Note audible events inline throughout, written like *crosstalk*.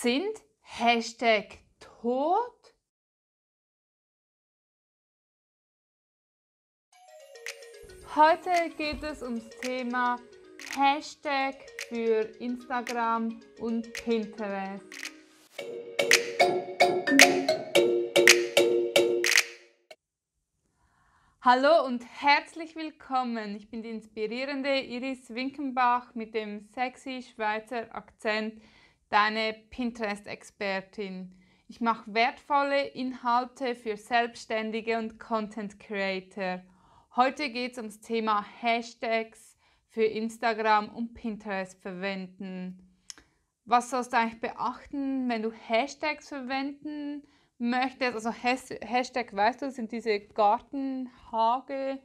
sind Hashtag tot. Heute geht es ums Thema Hashtag für Instagram und Pinterest. Hallo und herzlich willkommen. Ich bin die inspirierende Iris Winkenbach mit dem sexy Schweizer Akzent deine Pinterest-Expertin. Ich mache wertvolle Inhalte für Selbstständige und Content Creator. Heute geht es ums Thema Hashtags für Instagram und Pinterest verwenden. Was sollst du eigentlich beachten, wenn du Hashtags verwenden möchtest? Also Hashtag, weißt du, sind diese Gartenhage,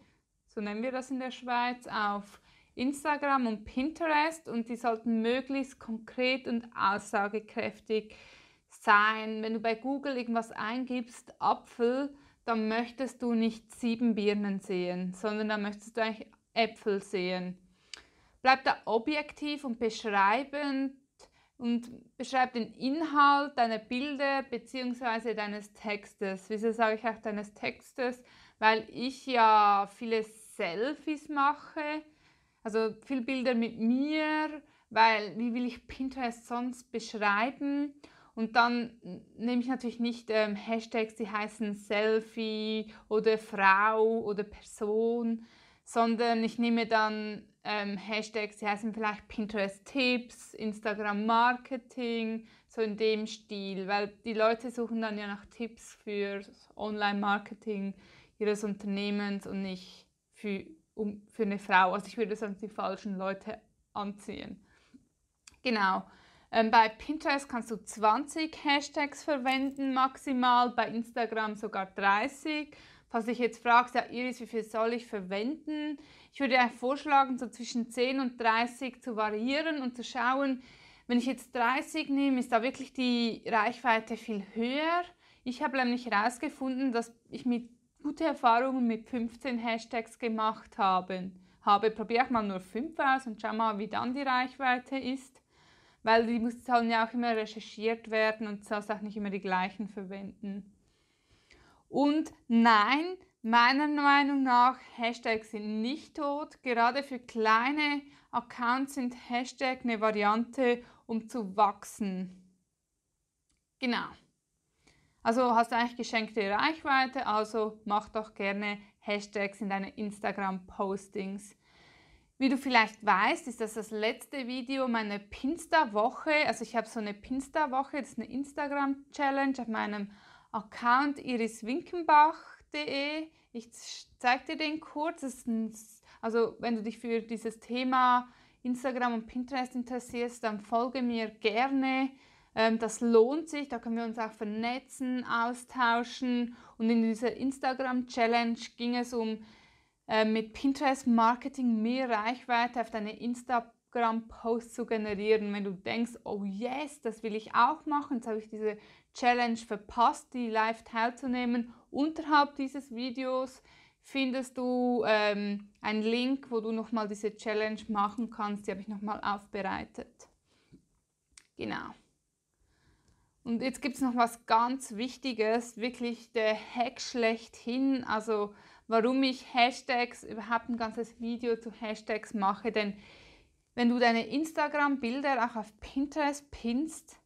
so nennen wir das in der Schweiz, auf Instagram und Pinterest und die sollten möglichst konkret und aussagekräftig sein. Wenn du bei Google irgendwas eingibst, Apfel, dann möchtest du nicht sieben Birnen sehen, sondern dann möchtest du eigentlich Äpfel sehen. Bleib da objektiv und beschreibend und beschreib den Inhalt deiner Bilder bzw. deines Textes. Wieso sage ich auch deines Textes? Weil ich ja viele Selfies mache also viele Bilder mit mir, weil wie will ich Pinterest sonst beschreiben? Und dann nehme ich natürlich nicht ähm, Hashtags, die heißen Selfie oder Frau oder Person, sondern ich nehme dann ähm, Hashtags, die heißen vielleicht Pinterest-Tipps, Instagram-Marketing, so in dem Stil, weil die Leute suchen dann ja nach Tipps für Online-Marketing ihres Unternehmens und nicht für um, für eine Frau. Also ich würde sonst die falschen Leute anziehen. Genau. Ähm, bei Pinterest kannst du 20 Hashtags verwenden maximal, bei Instagram sogar 30. Falls dich jetzt fragst, ja Iris, wie viel soll ich verwenden? Ich würde dir vorschlagen, so zwischen 10 und 30 zu variieren und zu schauen, wenn ich jetzt 30 nehme, ist da wirklich die Reichweite viel höher. Ich habe nämlich herausgefunden, dass ich mit gute Erfahrungen mit 15 Hashtags gemacht haben, habe, probiere ich mal nur 5 aus und schau mal, wie dann die Reichweite ist, weil die sollen ja auch immer recherchiert werden und sollst auch nicht immer die gleichen verwenden. Und nein, meiner Meinung nach, Hashtags sind nicht tot. Gerade für kleine Accounts sind Hashtags eine Variante, um zu wachsen. Genau. Also hast du eigentlich geschenkte Reichweite, also mach doch gerne Hashtags in deine Instagram-Postings. Wie du vielleicht weißt, ist das das letzte Video meiner pinsta woche Also ich habe so eine pinsta woche das ist eine Instagram-Challenge auf meinem Account iriswinkenbach.de. Ich zeige dir den kurz. also wenn du dich für dieses Thema Instagram und Pinterest interessierst, dann folge mir gerne. Ähm, das lohnt sich, da können wir uns auch vernetzen, austauschen. Und in dieser Instagram-Challenge ging es um ähm, mit Pinterest Marketing mehr Reichweite auf deine Instagram-Posts zu generieren. Wenn du denkst, oh yes, das will ich auch machen, jetzt habe ich diese Challenge verpasst, die live teilzunehmen. Unterhalb dieses Videos findest du ähm, einen Link, wo du nochmal diese Challenge machen kannst. Die habe ich nochmal aufbereitet. Genau. Und jetzt gibt es noch was ganz Wichtiges, wirklich der Hack schlechthin, also warum ich Hashtags, überhaupt ein ganzes Video zu Hashtags mache, denn wenn du deine Instagram-Bilder auch auf Pinterest pinst,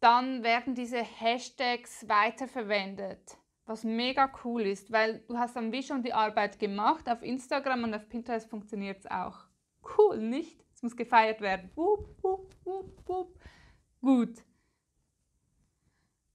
dann werden diese Hashtags weiterverwendet, was mega cool ist, weil du hast dann wie schon die Arbeit gemacht, auf Instagram und auf Pinterest funktioniert es auch. Cool, nicht? Es muss gefeiert werden. Wupp, wupp, wupp, wupp. Gut.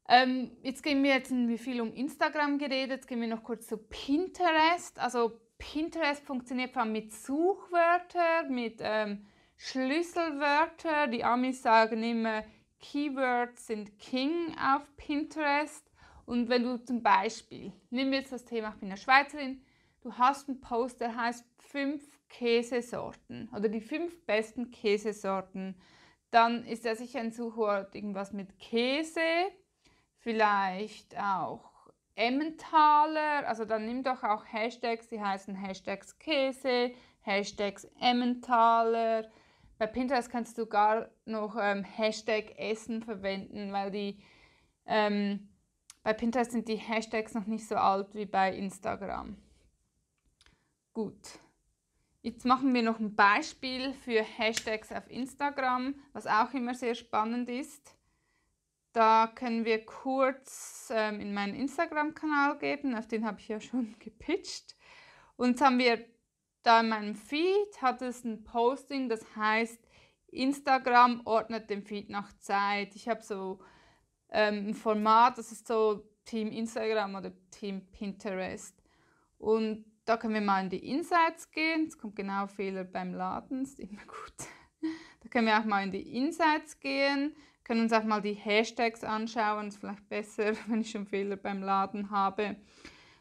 Ähm, jetzt gehen wir jetzt wie viel um Instagram geredet, jetzt gehen wir noch kurz zu Pinterest. Also Pinterest funktioniert vor allem mit Suchwörtern, mit ähm, Schlüsselwörtern. Die Amis sagen immer, Keywords sind King auf Pinterest. Und wenn du zum Beispiel, nehmen wir jetzt das Thema, ich bin eine Schweizerin, du hast einen Post, der heißt fünf Käsesorten oder die fünf besten Käsesorten, dann ist ja sicher ein Suchwort irgendwas mit Käse vielleicht auch Emmentaler, also dann nimm doch auch Hashtags, die heißen Hashtags Käse, Hashtags Emmentaler. Bei Pinterest kannst du gar noch ähm, Hashtag Essen verwenden, weil die ähm, bei Pinterest sind die Hashtags noch nicht so alt wie bei Instagram. Gut. Jetzt machen wir noch ein Beispiel für Hashtags auf Instagram, was auch immer sehr spannend ist. Da können wir kurz ähm, in meinen Instagram-Kanal geben, auf den habe ich ja schon *laughs* gepitcht. Und haben wir da in meinem Feed hat es ein Posting, das heißt Instagram ordnet den Feed nach Zeit. Ich habe so ähm, ein Format, das ist so Team Instagram oder Team Pinterest. Und da können wir mal in die Insights gehen. Es kommt genau Fehler beim Laden, ist immer *laughs* gut. Da können wir auch mal in die Insights gehen können uns auch mal die Hashtags anschauen. Das Ist vielleicht besser, *laughs* wenn ich schon Fehler beim Laden habe.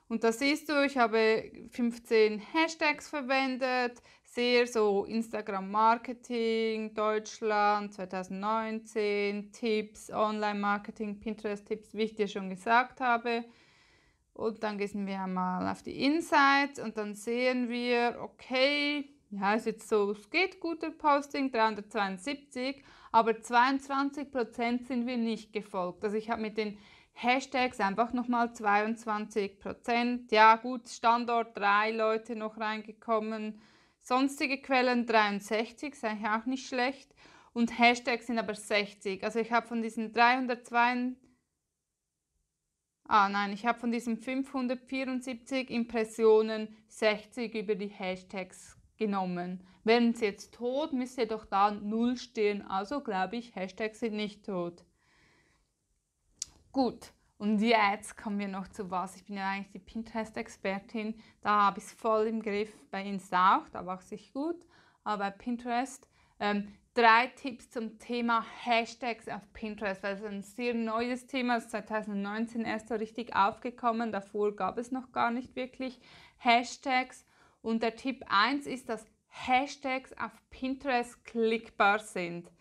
Und da siehst du, ich habe 15 Hashtags verwendet, sehr so Instagram Marketing, Deutschland 2019, Tipps, Online Marketing, Pinterest Tipps, wie ich dir schon gesagt habe. Und dann gehen wir einmal auf die Insights und dann sehen wir, okay, ja, ist jetzt so, es geht guter Posting, 372, aber 22 sind wir nicht gefolgt. Also ich habe mit den Hashtags einfach nochmal 22 Ja gut, Standort drei Leute noch reingekommen. Sonstige Quellen 63, ist eigentlich auch nicht schlecht. Und Hashtags sind aber 60. Also ich habe von diesen 302... Ah nein, ich habe von diesen 574 Impressionen 60 über die Hashtags genommen. Wären sie jetzt tot, müsste doch da 0 stehen. Also glaube ich, Hashtags sind nicht tot. Gut, und jetzt kommen wir noch zu was. Ich bin ja eigentlich die Pinterest-Expertin. Da habe ich es voll im Griff. Bei Insta auch, da wachse ich gut. Aber bei Pinterest. Ähm, drei Tipps zum Thema Hashtags auf Pinterest, weil es ein sehr neues Thema ist. 2019 erst so richtig aufgekommen. Davor gab es noch gar nicht wirklich Hashtags. Und der Tipp 1 ist, dass Hashtags auf Pinterest klickbar sind.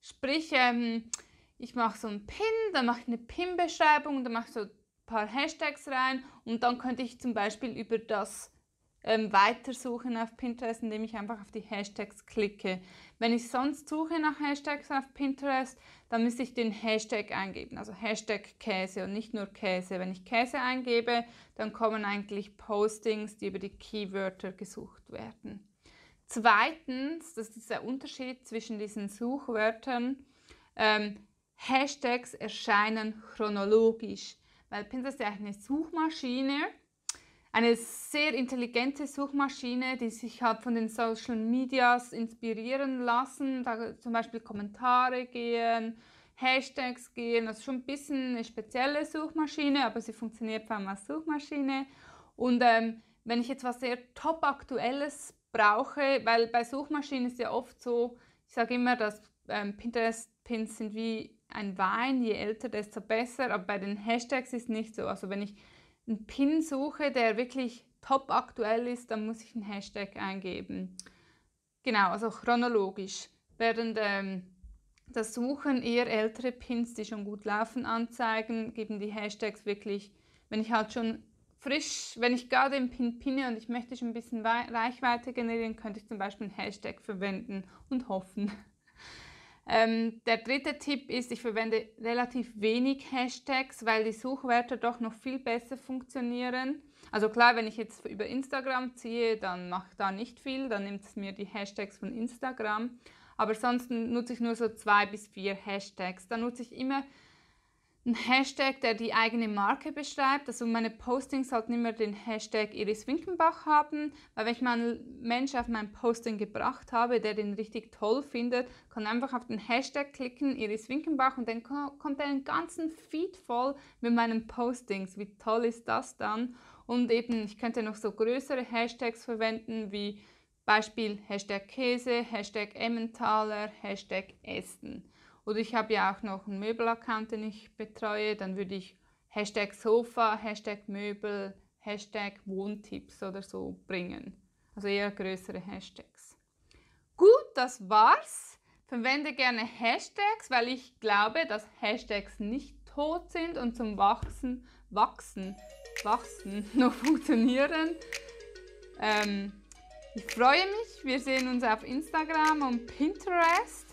Sprich, ähm, ich mache so einen Pin, dann mache ich eine Pin-Beschreibung, dann mache ich so ein paar Hashtags rein und dann könnte ich zum Beispiel über das ähm, weitersuchen auf Pinterest, indem ich einfach auf die Hashtags klicke. Wenn ich sonst suche nach Hashtags auf Pinterest, dann müsste ich den Hashtag eingeben, also Hashtag Käse und nicht nur Käse. Wenn ich Käse eingebe, dann kommen eigentlich Postings, die über die Keywörter gesucht werden. Zweitens, das ist der Unterschied zwischen diesen Suchwörtern. Ähm, Hashtags erscheinen chronologisch, weil Pinterest ist ja eine Suchmaschine eine sehr intelligente Suchmaschine, die sich halt von den Social Medias inspirieren lassen. Da zum Beispiel Kommentare gehen, Hashtags gehen. Das also ist schon ein bisschen eine spezielle Suchmaschine, aber sie funktioniert vor allem als Suchmaschine. Und ähm, wenn ich jetzt was sehr top aktuelles brauche, weil bei Suchmaschinen ist ja oft so, ich sage immer, dass ähm, Pinterest-Pins sind wie ein Wein, je älter, desto besser, aber bei den Hashtags ist nicht so. Also wenn ich einen Pin suche, der wirklich top aktuell ist, dann muss ich einen Hashtag eingeben. Genau, also chronologisch. Während ähm, das Suchen eher ältere Pins, die schon gut laufen, anzeigen, geben die Hashtags wirklich, wenn ich halt schon frisch, wenn ich gerade den Pin pinne und ich möchte schon ein bisschen Reichweite generieren, könnte ich zum Beispiel einen Hashtag verwenden und hoffen. Ähm, der dritte Tipp ist, ich verwende relativ wenig Hashtags, weil die Suchwerte doch noch viel besser funktionieren. Also klar, wenn ich jetzt über Instagram ziehe, dann mache ich da nicht viel, dann nimmt es mir die Hashtags von Instagram. Aber sonst nutze ich nur so zwei bis vier Hashtags. Da nutze ich immer ein Hashtag, der die eigene Marke beschreibt. Also meine Postings sollten immer den Hashtag Iris Winkenbach haben, weil wenn ich mal einen Menschen auf mein Posting gebracht habe, der den richtig toll findet, kann einfach auf den Hashtag klicken, Iris Winkenbach, und dann kommt er einen ganzen Feed voll mit meinen Postings. Wie toll ist das dann? Und eben, ich könnte noch so größere Hashtags verwenden, wie Beispiel Hashtag Käse, Hashtag Emmentaler, Hashtag Essen. Oder ich habe ja auch noch einen Möbel-Account, den ich betreue. Dann würde ich Hashtag Sofa, Hashtag Möbel, Hashtag Wohntipps oder so bringen. Also eher größere Hashtags. Gut, das war's. Verwende gerne Hashtags, weil ich glaube, dass Hashtags nicht tot sind und zum Wachsen, Wachsen, Wachsen *laughs* noch funktionieren. Ähm, ich freue mich. Wir sehen uns auf Instagram und Pinterest.